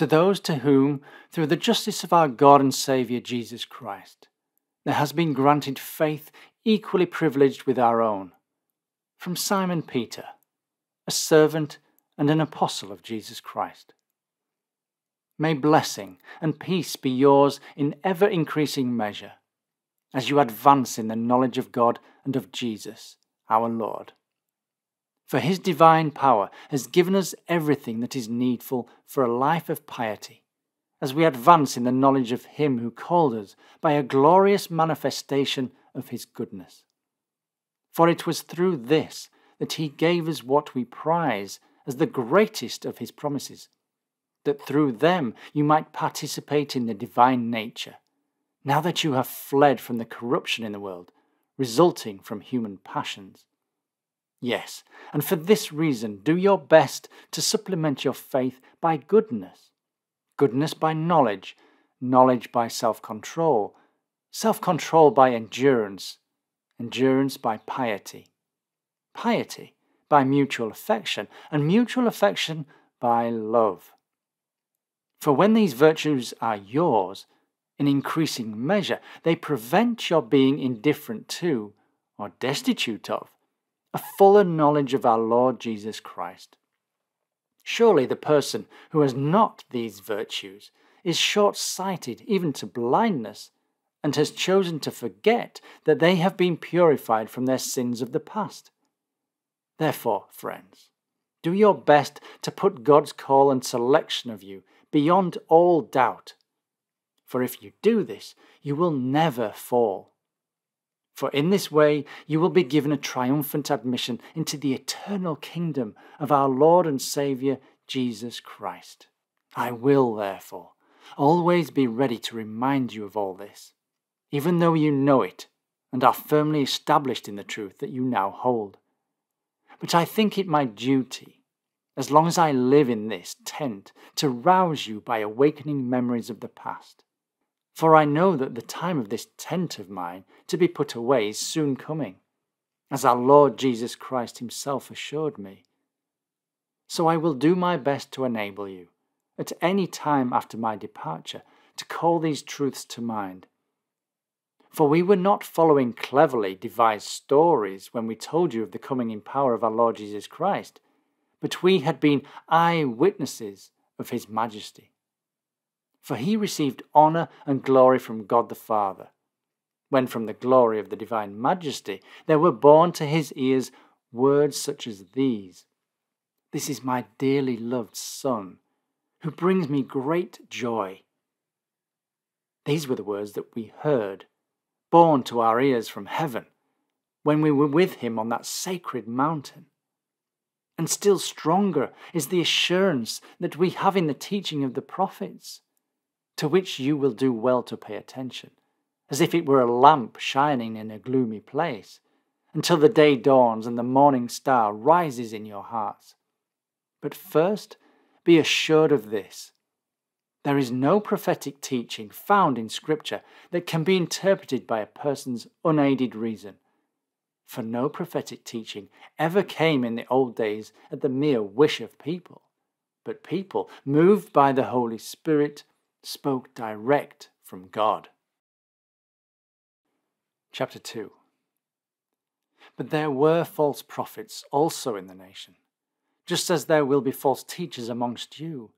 to those to whom, through the justice of our God and Saviour Jesus Christ, there has been granted faith equally privileged with our own, from Simon Peter, a servant and an apostle of Jesus Christ. May blessing and peace be yours in ever increasing measure, as you advance in the knowledge of God and of Jesus, our Lord for his divine power has given us everything that is needful for a life of piety, as we advance in the knowledge of him who called us by a glorious manifestation of his goodness. For it was through this that he gave us what we prize as the greatest of his promises, that through them you might participate in the divine nature, now that you have fled from the corruption in the world, resulting from human passions. Yes, and for this reason, do your best to supplement your faith by goodness, goodness by knowledge, knowledge by self control, self control by endurance, endurance by piety, piety by mutual affection, and mutual affection by love. For when these virtues are yours, in increasing measure, they prevent your being indifferent to or destitute of a fuller knowledge of our Lord Jesus Christ. Surely the person who has not these virtues is short sighted even to blindness and has chosen to forget that they have been purified from their sins of the past. Therefore, friends, do your best to put God's call and selection of you beyond all doubt. For if you do this, you will never fall. For in this way you will be given a triumphant admission into the eternal kingdom of our Lord and Saviour, Jesus Christ. I will, therefore, always be ready to remind you of all this, even though you know it and are firmly established in the truth that you now hold. But I think it my duty, as long as I live in this tent, to rouse you by awakening memories of the past for I know that the time of this tent of mine to be put away is soon coming, as our Lord Jesus Christ himself assured me. So I will do my best to enable you, at any time after my departure, to call these truths to mind. For we were not following cleverly devised stories when we told you of the coming in power of our Lord Jesus Christ, but we had been eye witnesses of his majesty for he received honour and glory from God the Father, when from the glory of the divine majesty there were borne to his ears words such as these This is my dearly loved Son, who brings me great joy. These were the words that we heard, borne to our ears from heaven, when we were with him on that sacred mountain. And still stronger is the assurance that we have in the teaching of the prophets to which you will do well to pay attention, as if it were a lamp shining in a gloomy place, until the day dawns and the morning star rises in your hearts. But first, be assured of this. There is no prophetic teaching found in Scripture that can be interpreted by a person's unaided reason. For no prophetic teaching ever came in the old days at the mere wish of people, but people, moved by the Holy Spirit, spoke direct from God. Chapter 2 But there were false prophets also in the nation, just as there will be false teachers amongst you,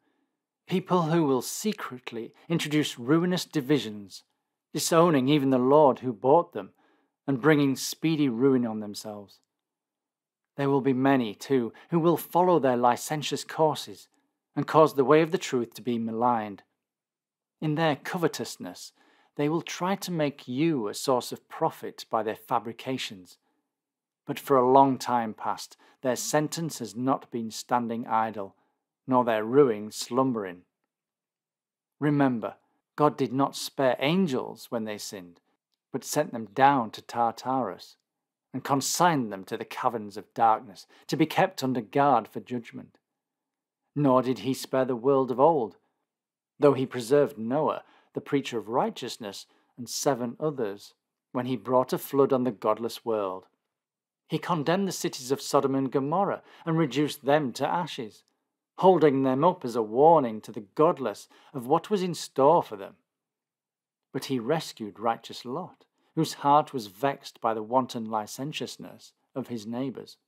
people who will secretly introduce ruinous divisions, disowning even the Lord who bought them, and bringing speedy ruin on themselves. There will be many, too, who will follow their licentious courses and cause the way of the truth to be maligned in their covetousness, they will try to make you a source of profit by their fabrications. But for a long time past, their sentence has not been standing idle, nor their ruin slumbering. Remember, God did not spare angels when they sinned, but sent them down to Tartarus, and consigned them to the caverns of darkness, to be kept under guard for judgment. Nor did he spare the world of old, though he preserved Noah, the preacher of righteousness, and seven others, when he brought a flood on the godless world. He condemned the cities of Sodom and Gomorrah and reduced them to ashes, holding them up as a warning to the godless of what was in store for them. But he rescued righteous Lot, whose heart was vexed by the wanton licentiousness of his neighbours.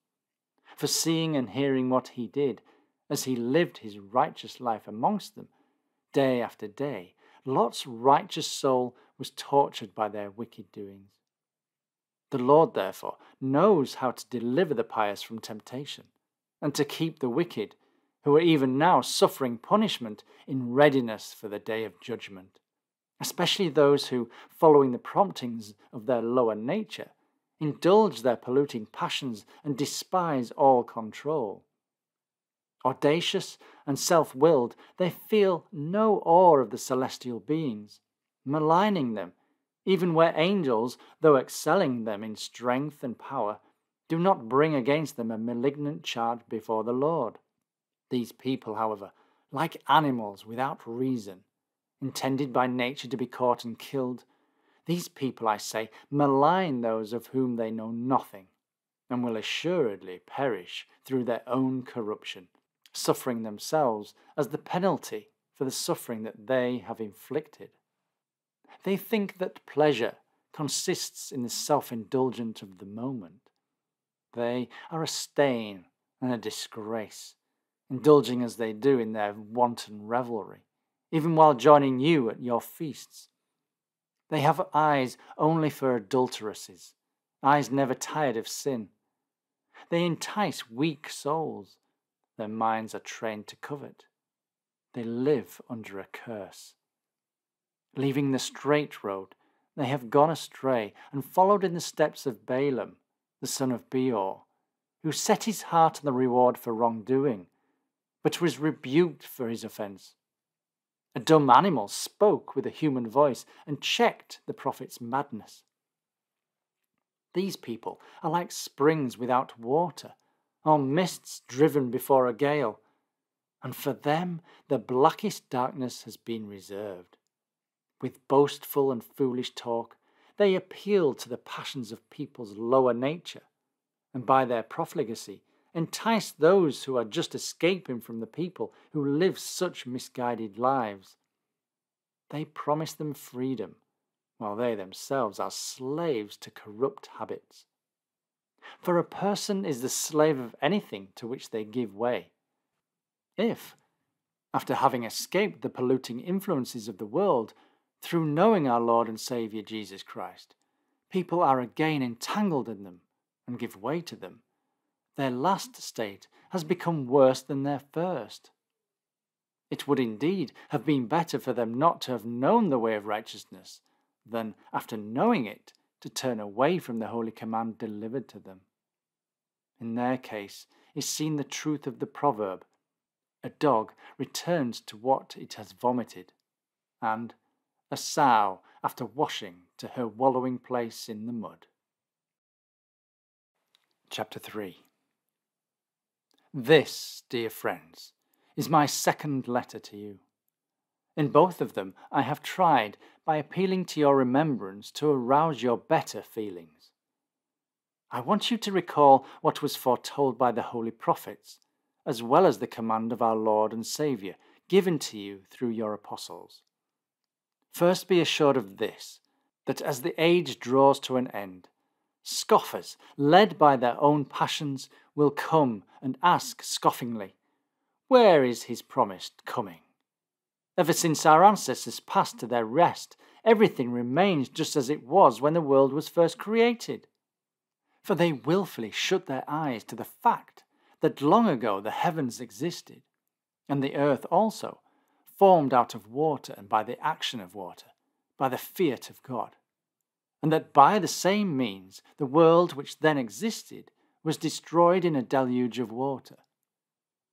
For seeing and hearing what he did, as he lived his righteous life amongst them, day after day, Lot's righteous soul was tortured by their wicked doings. The Lord, therefore, knows how to deliver the pious from temptation, and to keep the wicked, who are even now suffering punishment, in readiness for the day of judgment, especially those who, following the promptings of their lower nature, indulge their polluting passions and despise all control. Audacious and self willed, they feel no awe of the celestial beings, maligning them, even where angels, though excelling them in strength and power, do not bring against them a malignant charge before the Lord. These people, however, like animals without reason, intended by nature to be caught and killed, these people, I say, malign those of whom they know nothing, and will assuredly perish through their own corruption suffering themselves as the penalty for the suffering that they have inflicted. They think that pleasure consists in the self indulgence of the moment. They are a stain and a disgrace, indulging as they do in their wanton revelry, even while joining you at your feasts. They have eyes only for adulteresses, eyes never tired of sin. They entice weak souls, their minds are trained to covet. They live under a curse. Leaving the straight road, they have gone astray and followed in the steps of Balaam, the son of Beor, who set his heart on the reward for wrongdoing, but was rebuked for his offense. A dumb animal spoke with a human voice and checked the prophet's madness. These people are like springs without water, or mists driven before a gale, and for them the blackest darkness has been reserved. With boastful and foolish talk, they appeal to the passions of people's lower nature, and by their profligacy entice those who are just escaping from the people who live such misguided lives. They promise them freedom, while they themselves are slaves to corrupt habits. For a person is the slave of anything to which they give way. If, after having escaped the polluting influences of the world, through knowing our Lord and Saviour Jesus Christ, people are again entangled in them and give way to them, their last state has become worse than their first. It would indeed have been better for them not to have known the way of righteousness than, after knowing it, to turn away from the holy command delivered to them. In their case is seen the truth of the proverb a dog returns to what it has vomited, and a sow, after washing, to her wallowing place in the mud. Chapter 3 This, dear friends, is my second letter to you. In both of them I have tried by appealing to your remembrance to arouse your better feelings. I want you to recall what was foretold by the holy prophets, as well as the command of our Lord and Saviour given to you through your apostles. First be assured of this, that as the age draws to an end, scoffers, led by their own passions, will come and ask scoffingly, Where is his promised coming? Ever since our ancestors passed to their rest, everything remains just as it was when the world was first created. For they wilfully shut their eyes to the fact that long ago the heavens existed, and the earth also, formed out of water and by the action of water, by the fiat of God, and that by the same means the world which then existed was destroyed in a deluge of water.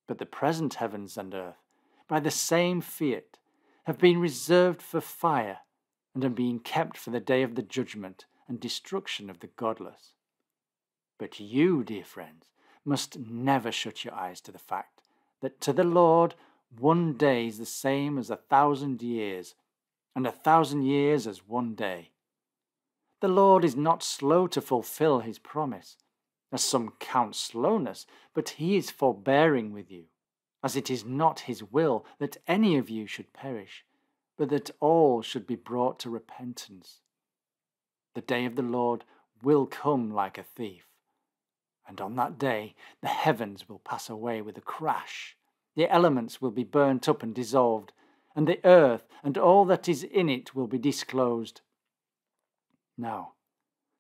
But the present heavens and earth by the same fiat, have been reserved for fire and are being kept for the day of the judgment and destruction of the godless. But you, dear friends, must never shut your eyes to the fact that to the Lord one day is the same as a thousand years, and a thousand years as one day. The Lord is not slow to fulfill his promise, as some count slowness, but he is forbearing with you, as it is not his will that any of you should perish, but that all should be brought to repentance. The day of the Lord will come like a thief, and on that day the heavens will pass away with a crash, the elements will be burnt up and dissolved, and the earth and all that is in it will be disclosed. Now,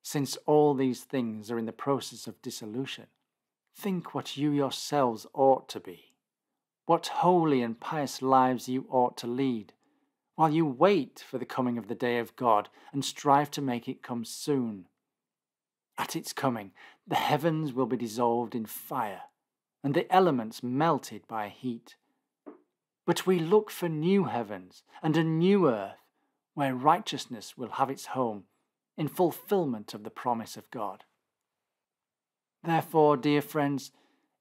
since all these things are in the process of dissolution, think what you yourselves ought to be what holy and pious lives you ought to lead, while you wait for the coming of the day of God and strive to make it come soon. At its coming, the heavens will be dissolved in fire, and the elements melted by heat. But we look for new heavens and a new earth, where righteousness will have its home, in fulfillment of the promise of God. Therefore, dear friends,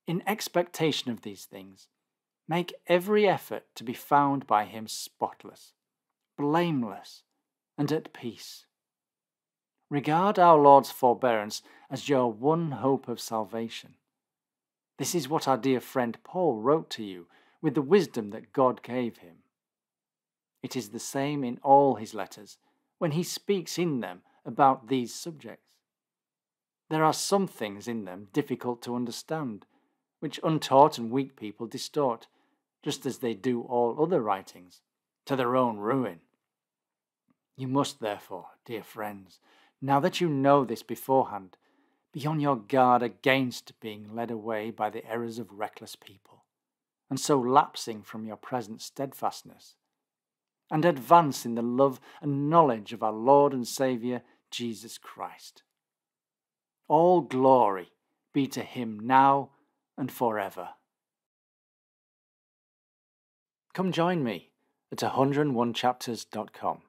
in expectation of these things, Make every effort to be found by him spotless, blameless, and at peace. Regard our Lord's forbearance as your one hope of salvation. This is what our dear friend Paul wrote to you with the wisdom that God gave him. It is the same in all his letters when he speaks in them about these subjects. There are some things in them difficult to understand, which untaught and weak people distort, just as they do all other writings, to their own ruin. You must, therefore, dear friends, now that you know this beforehand, be on your guard against being led away by the errors of reckless people, and so lapsing from your present steadfastness, and advance in the love and knowledge of our Lord and Saviour, Jesus Christ. All glory be to him now and forever. Come join me at 101chapters.com.